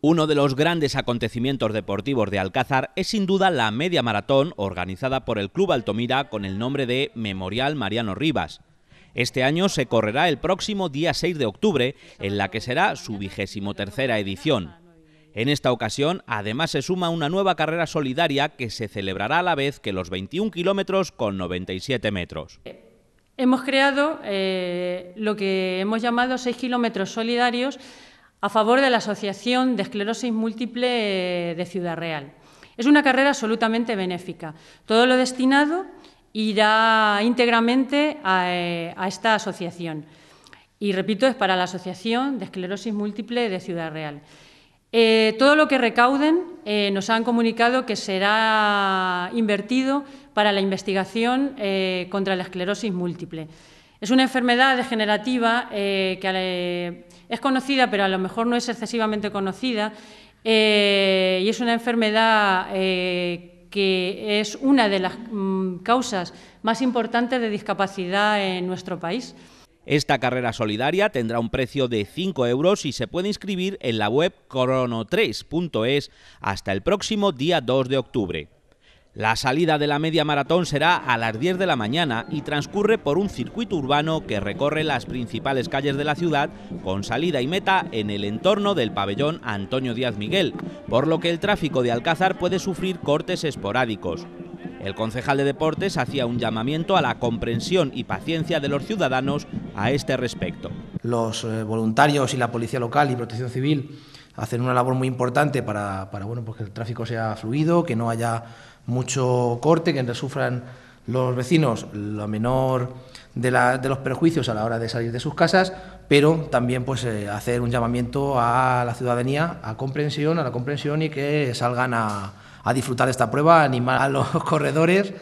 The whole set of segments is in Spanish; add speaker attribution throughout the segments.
Speaker 1: Uno de los grandes acontecimientos deportivos de Alcázar es sin duda la media maratón organizada por el Club Altomira con el nombre de Memorial Mariano Rivas. Este año se correrá el próximo día 6 de octubre, en la que será su vigésimo tercera edición. En esta ocasión, además, se suma una nueva carrera solidaria que se celebrará a la vez que los 21 kilómetros con 97 metros.
Speaker 2: Hemos creado eh, lo que hemos llamado 6 kilómetros solidarios a favor de la Asociación de Esclerosis Múltiple eh, de Ciudad Real. Es una carrera absolutamente benéfica. Todo lo destinado irá íntegramente eh, a, esta asociación. Y repito, es para la Asociación de Esclerosis Múltiple de Ciudad Real. Eh, todo lo que recauden nos han comunicado que será invertido para la investigación contra la esclerosis múltiple. Es una enfermedad degenerativa eh, que eh, es conocida, pero a lo mejor no es excesivamente conocida, eh, y es una enfermedad que es una de las mm, causas más importantes de discapacidad en nuestro país.
Speaker 1: Esta carrera solidaria tendrá un precio de 5 euros y se puede inscribir en la web crono hasta el próximo día 2 de octubre. La salida de la media maratón será a las 10 de la mañana y transcurre por un circuito urbano que recorre las principales calles de la ciudad con salida y meta en el entorno del pabellón Antonio Díaz Miguel, por lo que el tráfico de Alcázar puede sufrir cortes esporádicos. El concejal de Deportes hacía un llamamiento a la comprensión y paciencia de los ciudadanos a este respecto.
Speaker 3: Los eh, voluntarios y la policía local y protección civil ...hacer una labor muy importante para, bueno, pues que el tráfico sea fluido, que no haya mucho corte, que sufran los vecinos lo menor de, de, los perjuicios a la hora de salir de sus casas, pero también pues eh, hacer un llamamiento a la ciudadanía a comprensión, a la comprensión y que salgan a, disfrutar de esta prueba, a animar
Speaker 1: a los corredores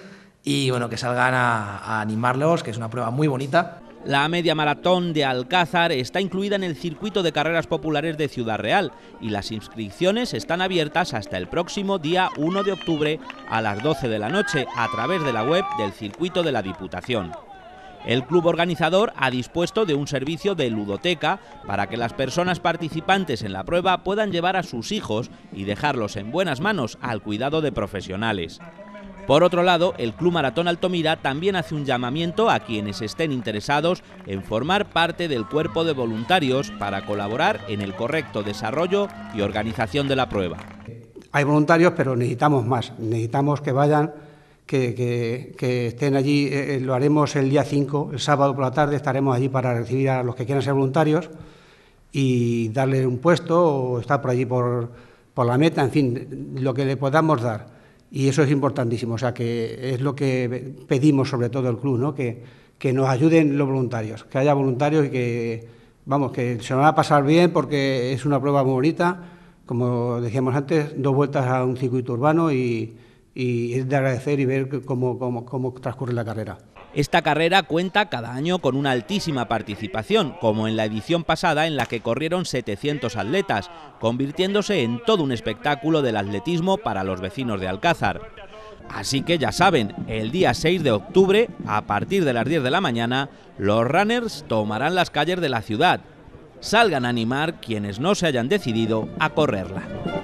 Speaker 1: y bueno, que salgan a animarlos, que es una prueba muy bonita. La media maratón de Alcázar está incluida en el circuito de carreras populares de Ciudad Real y las inscripciones están abiertas hasta el próximo día 1 de octubre a las 12 de la noche a través de la web del circuito de la Diputación. El club organizador ha dispuesto de un servicio de ludoteca para que las personas participantes en la prueba puedan llevar a sus hijos y dejarlos en buenas manos al cuidado de profesionales. Por otro lado, el Club Maratón Altomira también hace un llamamiento a quienes estén interesados en formar parte del cuerpo de voluntarios para colaborar en el correcto desarrollo y organización de la prueba.
Speaker 4: Hay voluntarios, pero necesitamos más. Necesitamos que vayan, que, estén allí. Eh, eh, lo haremos el día 5, el sábado por la tarde, estaremos allí para recibir a los que quieran ser voluntarios y darle un puesto o estar por allí por la meta, en fin, lo que le podamos dar y eso es importantísimo, o sea, que es lo que pedimos sobre todo el club, ¿no? que, que nos ayuden los voluntarios, que haya voluntarios y que, vamos, que se van a pasar bien porque es una prueba muy bonita, como decíamos antes, dos vueltas a un circuito urbano y, y es de agradecer y ver cómo, cómo transcurre la carrera. Esta carrera cuenta cada año con
Speaker 1: una altísima participación, como en la edición pasada en la que corrieron 700 atletas, convirtiéndose en todo un espectáculo del atletismo para los vecinos de Alcázar. Así que ya saben, el día 6 de octubre, a partir de las 10 de la mañana, los runners tomarán las calles de la ciudad. Salgan a animar quienes no se hayan decidido a correrla.